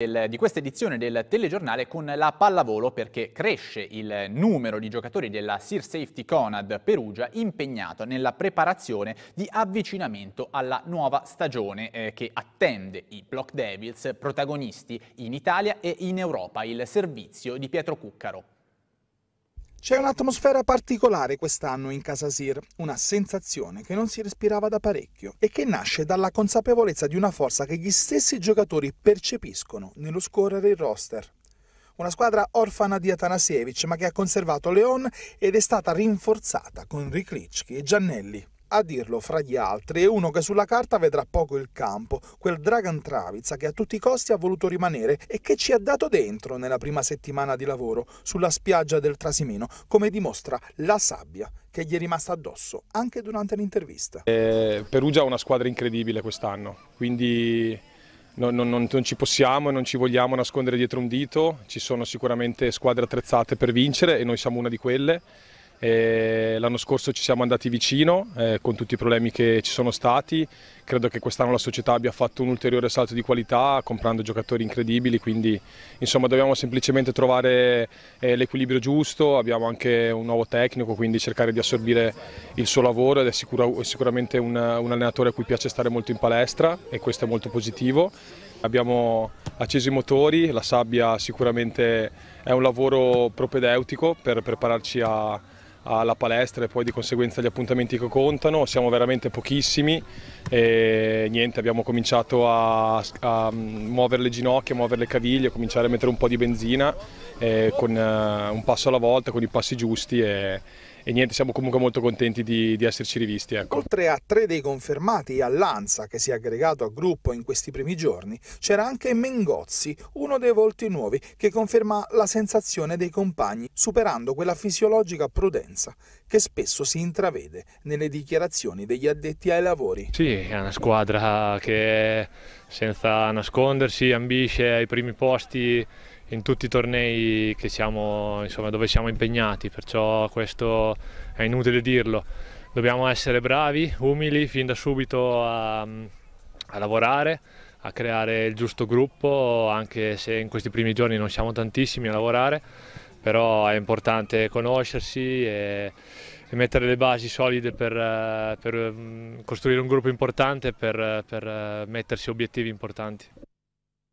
di questa edizione del telegiornale con la pallavolo perché cresce il numero di giocatori della Sir Safety Conad Perugia impegnato nella preparazione di avvicinamento alla nuova stagione eh, che attende i Block Devils protagonisti in Italia e in Europa, il servizio di Pietro Cuccaro. C'è un'atmosfera particolare quest'anno in Casa Sir, una sensazione che non si respirava da parecchio e che nasce dalla consapevolezza di una forza che gli stessi giocatori percepiscono nello scorrere il roster. Una squadra orfana di Atanasievich ma che ha conservato Leon ed è stata rinforzata con Riklitschki e Giannelli. A dirlo fra gli altri è uno che sulla carta vedrà poco il campo, quel Dragon Travizza che a tutti i costi ha voluto rimanere e che ci ha dato dentro nella prima settimana di lavoro sulla spiaggia del Trasimeno, come dimostra la sabbia che gli è rimasta addosso anche durante l'intervista. Eh, Perugia ha una squadra incredibile quest'anno, quindi non, non, non, ci possiamo e non ci vogliamo nascondere dietro un dito, ci sono sicuramente squadre attrezzate per vincere e noi siamo una di quelle. Eh, l'anno scorso ci siamo andati vicino eh, con tutti i problemi che ci sono stati, credo che quest'anno la società abbia fatto un ulteriore salto di qualità comprando giocatori incredibili, quindi insomma dobbiamo semplicemente trovare eh, l'equilibrio giusto, abbiamo anche un nuovo tecnico, quindi cercare di assorbire il suo lavoro ed è, sicura, è sicuramente un, un allenatore a cui piace stare molto in palestra e questo è molto positivo. Abbiamo acceso i motori, la sabbia sicuramente è un lavoro propedeutico per prepararci a alla palestra e poi di conseguenza agli appuntamenti che contano, siamo veramente pochissimi e niente, abbiamo cominciato a, a mm, muovere le ginocchia, a muovere le caviglie, a cominciare a mettere un po' di benzina eh, con eh, un passo alla volta, con i passi giusti e e niente, siamo comunque molto contenti di, di esserci rivisti. Ecco. Oltre a tre dei confermati all'Anza che si è aggregato a gruppo in questi primi giorni, c'era anche Mengozzi, uno dei volti nuovi che conferma la sensazione dei compagni, superando quella fisiologica prudenza che spesso si intravede nelle dichiarazioni degli addetti ai lavori. Sì, è una squadra che senza nascondersi ambisce ai primi posti in tutti i tornei siamo, insomma, dove siamo impegnati, perciò questo è inutile dirlo. Dobbiamo essere bravi, umili, fin da subito a, a lavorare, a creare il giusto gruppo, anche se in questi primi giorni non siamo tantissimi a lavorare, però è importante conoscersi e, e mettere le basi solide per, per, mm, costruire un gruppo importante, per, per eh, mettersi obiettivi importanti.